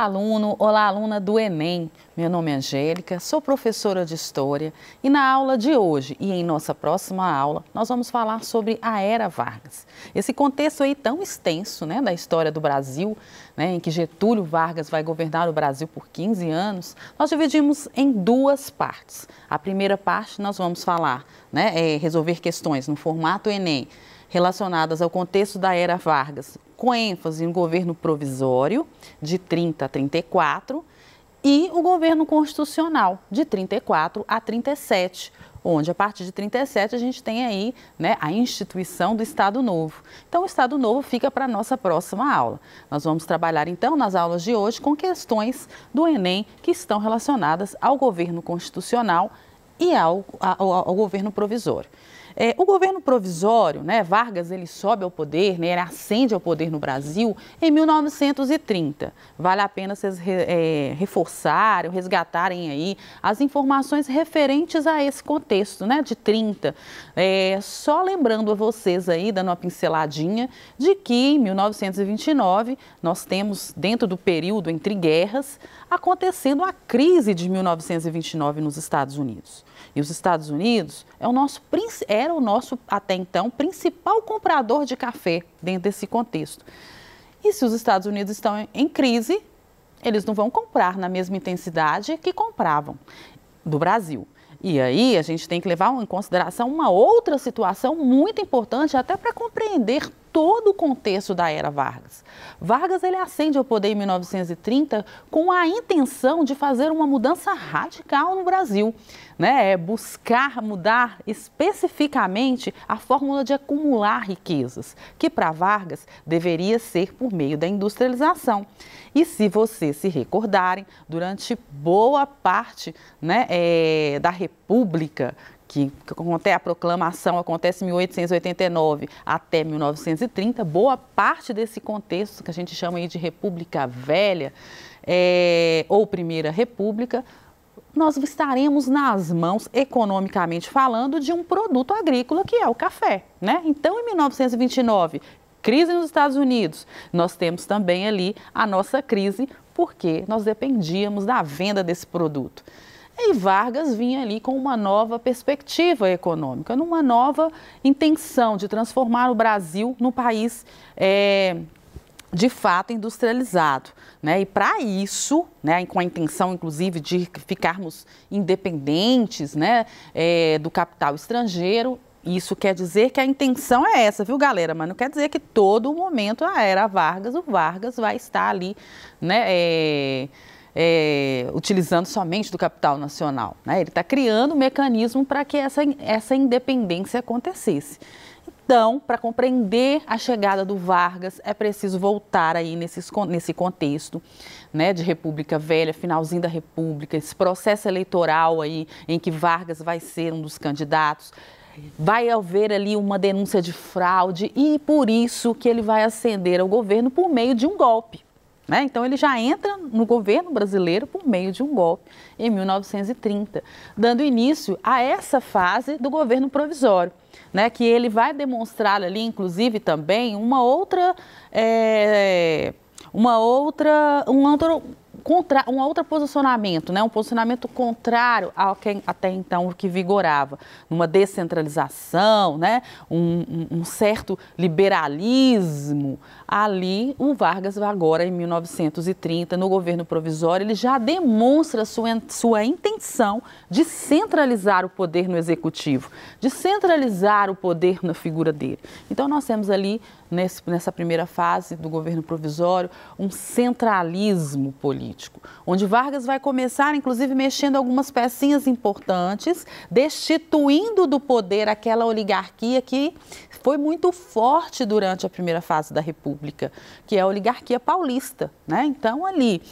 Olá, aluno! Olá, aluna do Enem! Meu nome é Angélica, sou professora de História e na aula de hoje e em nossa próxima aula nós vamos falar sobre a Era Vargas. Esse contexto aí tão extenso né, da história do Brasil, né, em que Getúlio Vargas vai governar o Brasil por 15 anos, nós dividimos em duas partes. A primeira parte nós vamos falar, né, é resolver questões no formato Enem relacionadas ao contexto da Era Vargas com ênfase no governo provisório, de 30 a 34, e o governo constitucional, de 34 a 37, onde a partir de 37 a gente tem aí né, a instituição do Estado Novo. Então, o Estado Novo fica para a nossa próxima aula. Nós vamos trabalhar, então, nas aulas de hoje com questões do Enem que estão relacionadas ao governo constitucional e ao, ao, ao governo provisório. É, o governo provisório, né, Vargas, ele sobe ao poder, né, ele ascende ao poder no Brasil em 1930. Vale a pena vocês re, é, reforçarem, resgatarem aí as informações referentes a esse contexto, né, de 30. É, só lembrando a vocês aí, dando uma pinceladinha, de que em 1929 nós temos, dentro do período entre guerras, acontecendo a crise de 1929 nos Estados Unidos. E os Estados Unidos é o nosso, era o nosso, até então, principal comprador de café dentro desse contexto. E se os Estados Unidos estão em crise, eles não vão comprar na mesma intensidade que compravam do Brasil. E aí a gente tem que levar em consideração uma outra situação muito importante, até para compreender todo o contexto da era Vargas. Vargas ele ascende ao poder em 1930 com a intenção de fazer uma mudança radical no Brasil, né? É buscar mudar especificamente a fórmula de acumular riquezas, que para Vargas deveria ser por meio da industrialização. E se vocês se recordarem, durante boa parte né, é, da República, que a proclamação acontece em 1889 até 1930, boa parte desse contexto que a gente chama aí de República Velha é, ou Primeira República, nós estaremos nas mãos, economicamente falando, de um produto agrícola que é o café. Né? Então, em 1929, crise nos Estados Unidos, nós temos também ali a nossa crise porque nós dependíamos da venda desse produto. E Vargas vinha ali com uma nova perspectiva econômica, numa nova intenção de transformar o Brasil no país é, de fato industrializado. Né? E para isso, né, com a intenção inclusive de ficarmos independentes né, é, do capital estrangeiro, isso quer dizer que a intenção é essa, viu, galera? Mas não quer dizer que todo momento a ah, era Vargas, o Vargas vai estar ali, né? É é, utilizando somente do capital nacional. Né? Ele está criando um mecanismo para que essa, essa independência acontecesse. Então, para compreender a chegada do Vargas, é preciso voltar aí nesse, nesse contexto né, de República Velha, finalzinho da República, esse processo eleitoral aí em que Vargas vai ser um dos candidatos. Vai haver ali uma denúncia de fraude e por isso que ele vai ascender ao governo por meio de um golpe. Né? Então ele já entra no governo brasileiro por meio de um golpe em 1930, dando início a essa fase do governo provisório. Né, que ele vai demonstrar ali, inclusive, também uma outra, é, uma outra, um outro, contra, um outro posicionamento, né? um posicionamento contrário ao que até então que vigorava, numa descentralização, né? um, um certo liberalismo ali o Vargas, agora em 1930, no governo provisório, ele já demonstra sua, sua intenção de centralizar o poder no executivo, de centralizar o poder na figura dele. Então, nós temos ali, nesse, nessa primeira fase do governo provisório, um centralismo político, onde Vargas vai começar, inclusive, mexendo algumas pecinhas importantes, destituindo do poder aquela oligarquia que foi muito forte durante a primeira fase da República. República, que é a oligarquia paulista. Né? Então, ali,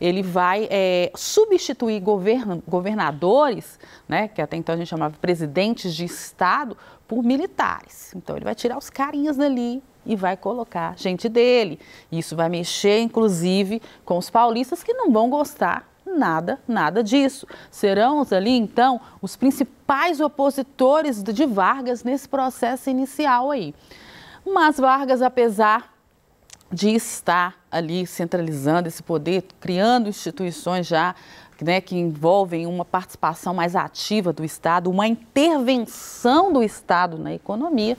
ele vai é, substituir govern governadores, né, que até então a gente chamava presidentes de Estado, por militares. Então, ele vai tirar os carinhas dali e vai colocar gente dele. Isso vai mexer, inclusive, com os paulistas que não vão gostar nada, nada disso. Serão ali, então, os principais opositores de Vargas nesse processo inicial aí. Mas Vargas, apesar de estar ali centralizando esse poder, criando instituições já né, que envolvem uma participação mais ativa do Estado, uma intervenção do Estado na economia,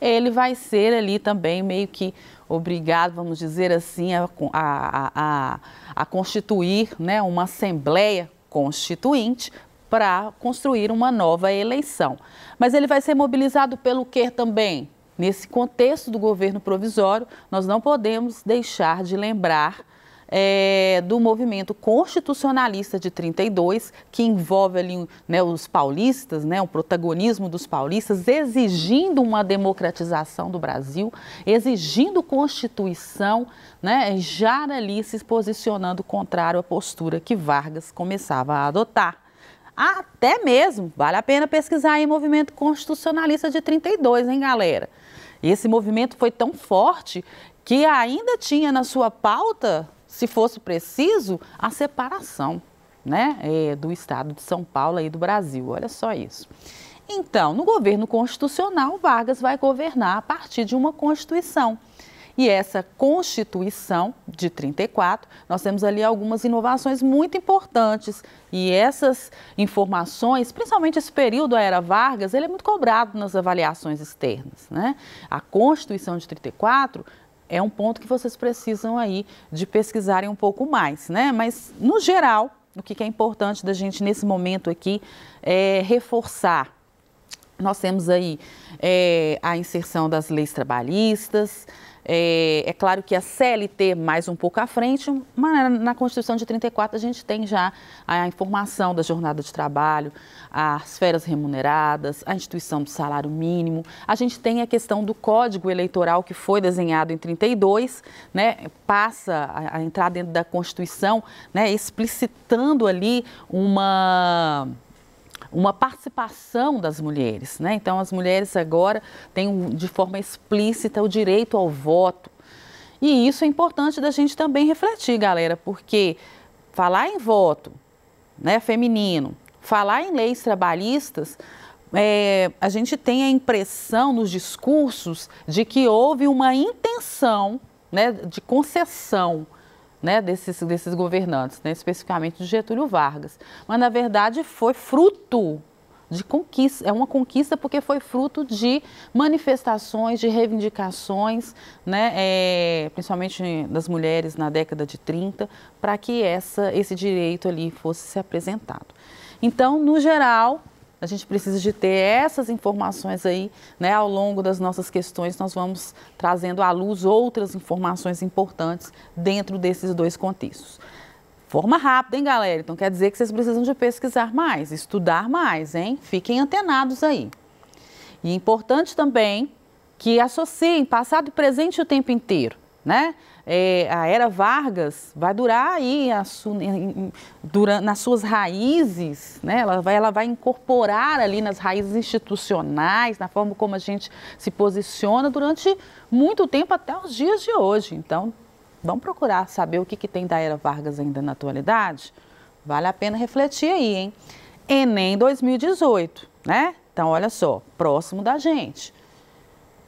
ele vai ser ali também meio que obrigado, vamos dizer assim, a, a, a, a constituir né, uma Assembleia Constituinte para construir uma nova eleição. Mas ele vai ser mobilizado pelo que também? Nesse contexto do governo provisório, nós não podemos deixar de lembrar é, do movimento constitucionalista de 32, que envolve ali né, os paulistas, né, o protagonismo dos paulistas, exigindo uma democratização do Brasil, exigindo Constituição, né, já ali se posicionando contrário à postura que Vargas começava a adotar. Até mesmo, vale a pena pesquisar aí movimento constitucionalista de 32, hein, galera? E esse movimento foi tão forte que ainda tinha na sua pauta, se fosse preciso, a separação né, é, do Estado de São Paulo e do Brasil. Olha só isso. Então, no governo constitucional, Vargas vai governar a partir de uma Constituição e essa Constituição de 34, nós temos ali algumas inovações muito importantes. E essas informações, principalmente esse período da era Vargas, ele é muito cobrado nas avaliações externas. Né? A Constituição de 34 é um ponto que vocês precisam aí de pesquisarem um pouco mais, né? Mas no geral, o que é importante da gente nesse momento aqui é reforçar. Nós temos aí é, a inserção das leis trabalhistas, é, é, claro que a CLT mais um pouco à frente, mas na Constituição de 34 a gente tem já a informação da jornada de trabalho, as férias remuneradas, a instituição do salário mínimo. A gente tem a questão do Código Eleitoral que foi desenhado em 32, né, passa a, a entrar dentro da Constituição, né, explicitando ali uma uma participação das mulheres. Né? Então, as mulheres agora têm de forma explícita o direito ao voto. E isso é importante da gente também refletir, galera, porque falar em voto né, feminino, falar em leis trabalhistas, é, a gente tem a impressão nos discursos de que houve uma intenção né, de concessão né, desses, desses governantes, né, especificamente de Getúlio Vargas. Mas, na verdade, foi fruto de conquista, é uma conquista porque foi fruto de manifestações, de reivindicações, né, é, principalmente das mulheres na década de 30, para que essa, esse direito ali fosse se apresentado. Então, no geral, a gente precisa de ter essas informações aí, né? Ao longo das nossas questões, nós vamos trazendo à luz outras informações importantes dentro desses dois contextos. Forma rápida, hein, galera? Então quer dizer que vocês precisam de pesquisar mais, estudar mais, hein? Fiquem antenados aí. E é importante também que associem passado e presente o tempo inteiro, né? é, a era Vargas vai durar aí su, em, durante, nas suas raízes, né? ela, vai, ela vai incorporar ali nas raízes institucionais, na forma como a gente se posiciona durante muito tempo até os dias de hoje. Então, vamos procurar saber o que, que tem da era Vargas ainda na atualidade? Vale a pena refletir aí, hein? Enem 2018, né? Então, olha só, próximo da gente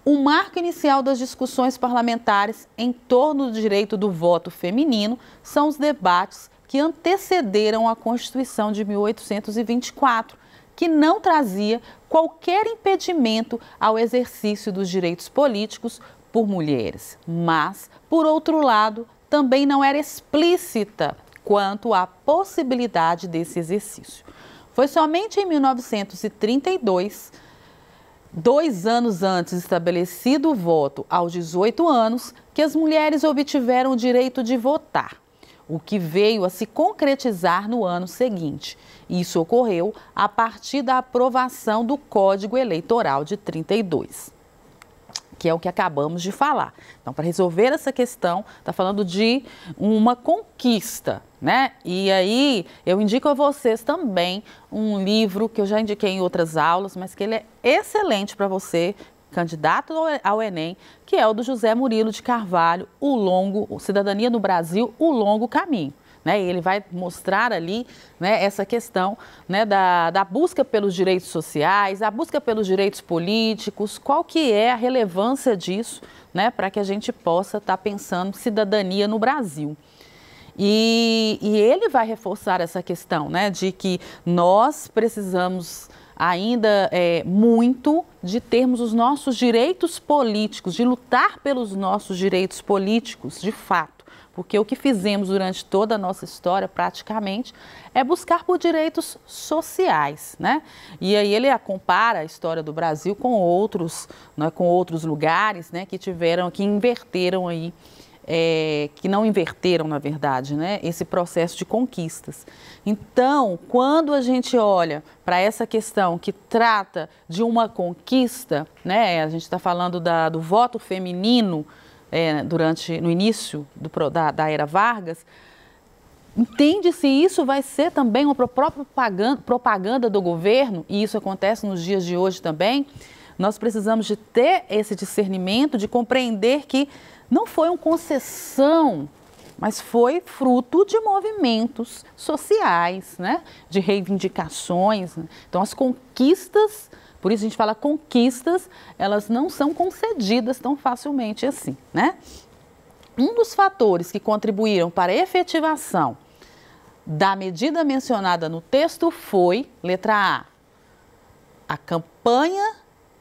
o marco inicial das discussões parlamentares em torno do direito do voto feminino são os debates que antecederam a Constituição de 1824, que não trazia qualquer impedimento ao exercício dos direitos políticos por mulheres. Mas, por outro lado, também não era explícita quanto à possibilidade desse exercício. Foi somente em 1932 dois anos antes estabelecido o voto aos 18 anos, que as mulheres obtiveram o direito de votar, o que veio a se concretizar no ano seguinte. Isso ocorreu a partir da aprovação do Código Eleitoral de 32 que é o que acabamos de falar. Então, para resolver essa questão, está falando de uma conquista, né? E aí eu indico a vocês também um livro que eu já indiquei em outras aulas, mas que ele é excelente para você, candidato ao Enem, que é o do José Murilo de Carvalho, O Longo, Cidadania no Brasil, O Longo Caminho. Né, ele vai mostrar ali né, essa questão né, da, da, busca pelos direitos sociais, a busca pelos direitos políticos, qual que é a relevância disso né, para que a gente possa estar tá pensando cidadania no Brasil. E, e, ele vai reforçar essa questão né, de que nós precisamos ainda é, muito de termos os nossos direitos políticos, de lutar pelos nossos direitos políticos, de fato. Porque o que fizemos durante toda a nossa história, praticamente, é buscar por direitos sociais, né? E aí ele compara a história do Brasil com outros, né, com outros lugares, né, que tiveram, que inverteram aí é, que não inverteram, na verdade, né, esse processo de conquistas. Então, quando a gente olha para essa questão que trata de uma conquista, né, a gente está falando da, do voto feminino, é, durante, no início do, da, da era Vargas, entende se isso vai ser também uma própria propaganda, propaganda do governo, e isso acontece nos dias de hoje também, nós precisamos de ter esse discernimento, de compreender que não foi uma concessão, mas foi fruto de movimentos sociais, né? de reivindicações. Né? Então, as conquistas por isso a gente fala conquistas, elas não são concedidas tão facilmente assim, né? Um dos fatores que contribuíram para a efetivação da medida mencionada no texto foi, letra A, a campanha.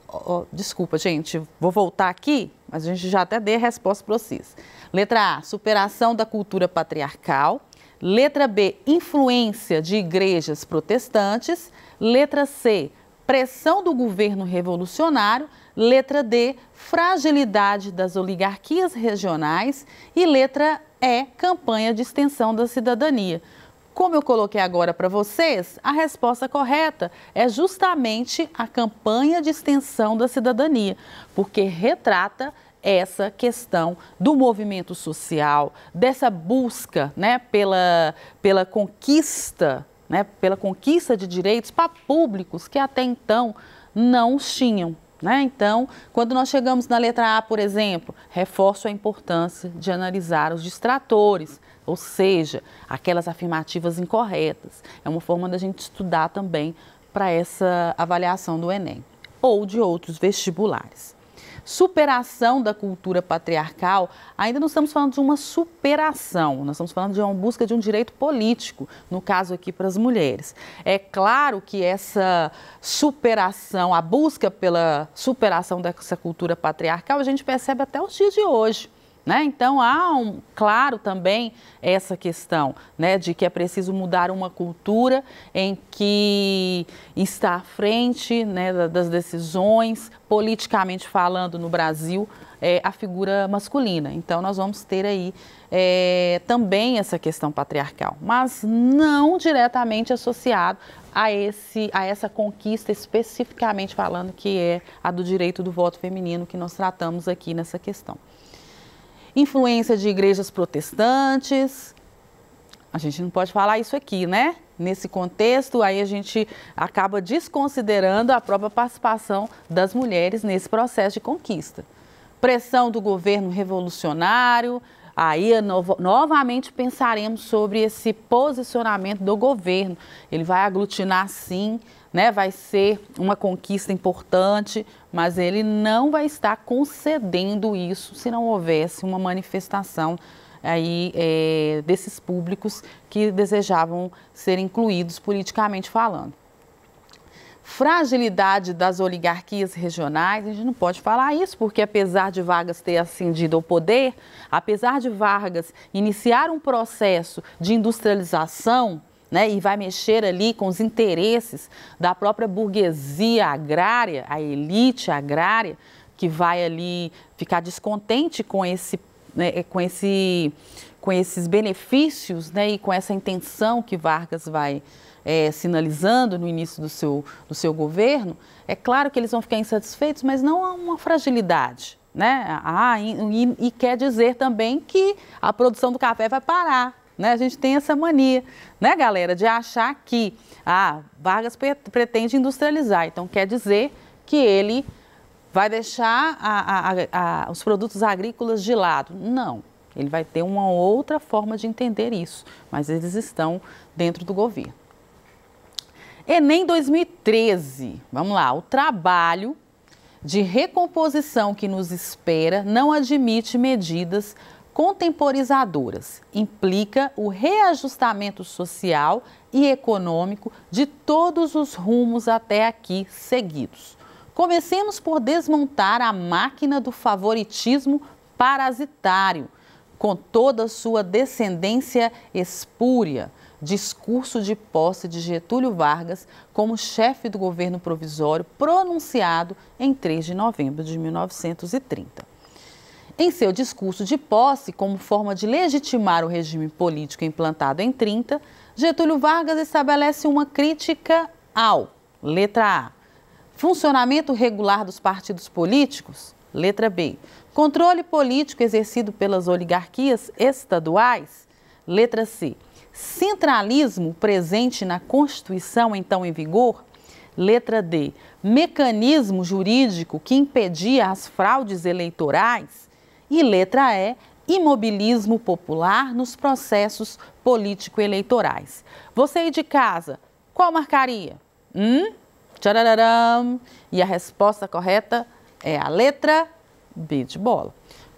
Oh, desculpa, gente, vou voltar aqui, mas a gente já até deu a resposta para vocês. Letra A, superação da cultura patriarcal. Letra B, influência de igrejas protestantes. Letra C, pressão do governo revolucionário, letra D, fragilidade das oligarquias regionais e letra E, campanha de extensão da cidadania. Como eu coloquei agora para vocês, a resposta correta é justamente a campanha de extensão da cidadania, porque retrata essa questão do movimento social, dessa busca né, pela, pela conquista né, pela conquista de direitos para públicos que até então não os tinham. Né? Então, quando nós chegamos na letra A, por exemplo, reforço a importância de analisar os distratores, ou seja, aquelas afirmativas incorretas. É uma forma da gente estudar também para essa avaliação do Enem ou de outros vestibulares superação da cultura patriarcal, ainda não estamos falando de uma superação, nós estamos falando de uma busca de um direito político, no caso aqui para as mulheres. É claro que essa superação, a busca pela superação dessa cultura patriarcal, a gente percebe até os dias de hoje. Né? Então há, um, claro, também essa questão né, de que é preciso mudar uma cultura em que está à frente né, das decisões, politicamente falando no Brasil, é, a figura masculina. Então nós vamos ter aí é, também essa questão patriarcal, mas não diretamente associado a, esse, a essa conquista especificamente falando que é a do direito do voto feminino que nós tratamos aqui nessa questão influência de igrejas protestantes. A gente não pode falar isso aqui, né? Nesse contexto, aí a gente acaba desconsiderando a própria participação das mulheres nesse processo de conquista. Pressão do governo revolucionário, aí é novamente pensaremos sobre esse posicionamento do governo. Ele vai aglutinar, sim, né, vai ser uma conquista importante, mas ele não vai estar concedendo isso se não houvesse uma manifestação aí é, desses públicos que desejavam ser incluídos politicamente falando. Fragilidade das oligarquias regionais, a gente não pode falar isso, porque apesar de Vargas ter ascendido ao poder, apesar de Vargas iniciar um processo de industrialização né, e vai mexer ali com os interesses da própria burguesia agrária, a elite agrária, que vai ali ficar descontente com esse, né, eh, com esse, com esses benefícios, né, e com essa intenção que Vargas vai é, sinalizando no início do seu, do seu governo, é claro que eles vão ficar insatisfeitos, mas não há uma fragilidade. Né? Ah, e, e, e quer dizer também que a produção do café vai parar, né? A gente tem essa mania, né, galera, de achar que ah, Vargas pretende industrializar. Então, quer dizer que ele vai deixar a, a, a, os produtos agrícolas de lado. Não. Ele vai ter uma outra forma de entender isso, mas eles estão dentro do governo. Enem 2013. Vamos lá. O trabalho de recomposição que nos espera não admite medidas contemporizadoras. Implica o reajustamento social e econômico de todos os rumos até aqui seguidos. Comecemos por desmontar a máquina do favoritismo parasitário, com toda sua descendência espúria. Discurso de posse de Getúlio Vargas como chefe do governo provisório pronunciado em 3 de novembro de 1930. Em seu discurso de posse, como forma de legitimar o regime político implantado em 30, Getúlio Vargas estabelece uma crítica ao, letra A, funcionamento regular dos partidos políticos, letra B, controle político exercido pelas oligarquias estaduais, letra C, centralismo presente na Constituição então em vigor, letra D, mecanismo jurídico que impedia as fraudes eleitorais, e letra E, imobilismo popular nos processos político-eleitorais. Você aí de casa, qual marcaria? Hum? Tchararam. E a resposta correta é a letra B de bola.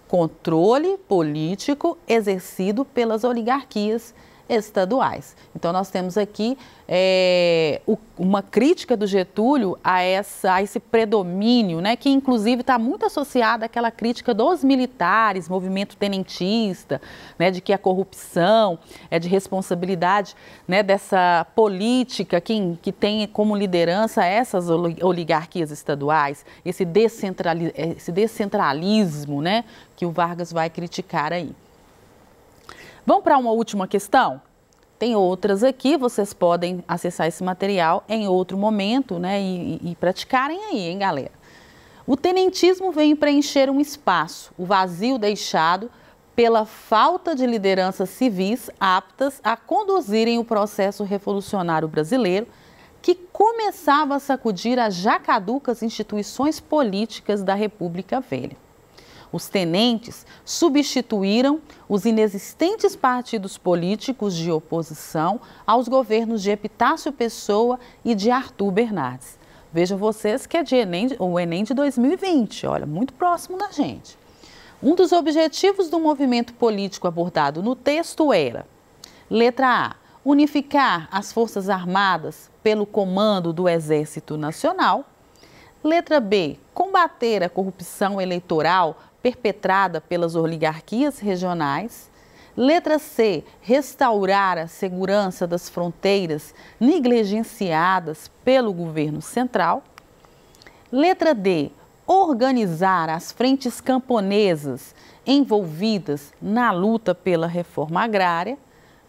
Controle político exercido pelas oligarquias estaduais. Então, nós temos aqui é, o, uma crítica do Getúlio a, essa, a esse predomínio, né, que inclusive está muito associada àquela crítica dos militares, movimento tenentista, né, de que a corrupção é de responsabilidade né, dessa política que, que tem como liderança essas oligarquias estaduais, esse, descentrali esse descentralismo né, que o Vargas vai criticar aí. Vamos para uma última questão? Tem outras aqui, vocês podem acessar esse material em outro momento, né? E, e praticarem aí, hein, galera? O tenentismo vem preencher um espaço, o vazio deixado pela falta de lideranças civis aptas a conduzirem o processo revolucionário brasileiro, que começava a sacudir as já caducas instituições políticas da República Velha. Os tenentes substituíram os inexistentes partidos políticos de oposição aos governos de Epitácio Pessoa e de Arthur Bernardes. Vejam vocês que é de Enem, o Enem de 2020, olha, muito próximo da gente. Um dos objetivos do movimento político abordado no texto era, letra A, unificar as Forças Armadas pelo comando do Exército Nacional. Letra B, combater a corrupção eleitoral perpetrada pelas oligarquias regionais. Letra C, restaurar a segurança das fronteiras negligenciadas pelo governo central. Letra D, organizar as frentes camponesas envolvidas na luta pela reforma agrária.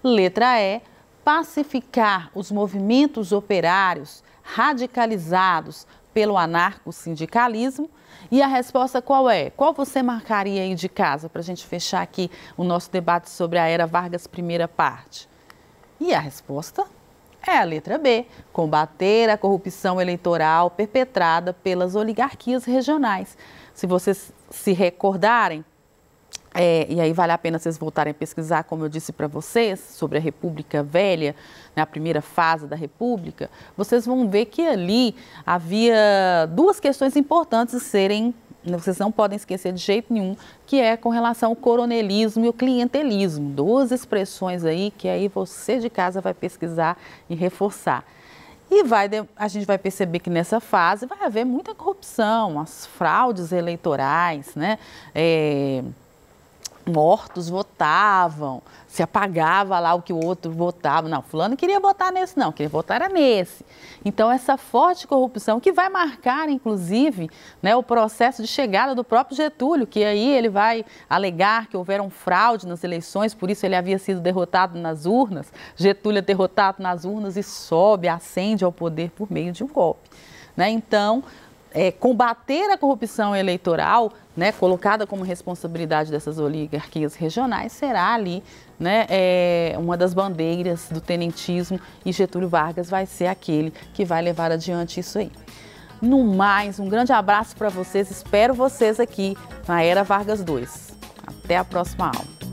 Letra E, pacificar os movimentos operários radicalizados pelo anarco-sindicalismo E a resposta qual é? Qual você marcaria aí de casa para a gente fechar aqui o nosso debate sobre a era Vargas, primeira parte? E a resposta é a letra B: combater a corrupção eleitoral perpetrada pelas oligarquias regionais. Se vocês se recordarem, é, e aí vale a pena vocês voltarem a pesquisar, como eu disse para vocês, sobre a República Velha, né, a primeira fase da República, vocês vão ver que ali havia duas questões importantes serem, né, vocês não podem esquecer de jeito nenhum, que é com relação ao coronelismo e o clientelismo, duas expressões aí que aí você de casa vai pesquisar e reforçar. E vai, a gente vai perceber que nessa fase vai haver muita corrupção, as fraudes eleitorais, né? É, mortos votavam, se apagava lá o que o outro votava. Não, fulano queria votar nesse, não, queria votar era nesse. Então, essa forte corrupção que vai marcar, inclusive, né, o processo de chegada do próprio Getúlio, que aí ele vai alegar que houveram fraude nas eleições, por isso ele havia sido derrotado nas urnas. Getúlio é derrotado nas urnas e sobe, ascende ao poder por meio de um golpe. Né? Então, é, combater a corrupção eleitoral, né, colocada como responsabilidade dessas oligarquias regionais, será ali né, é, uma das bandeiras do tenentismo e Getúlio Vargas vai ser aquele que vai levar adiante isso aí. No mais, um grande abraço para vocês, espero vocês aqui na Era Vargas 2. Até a próxima aula.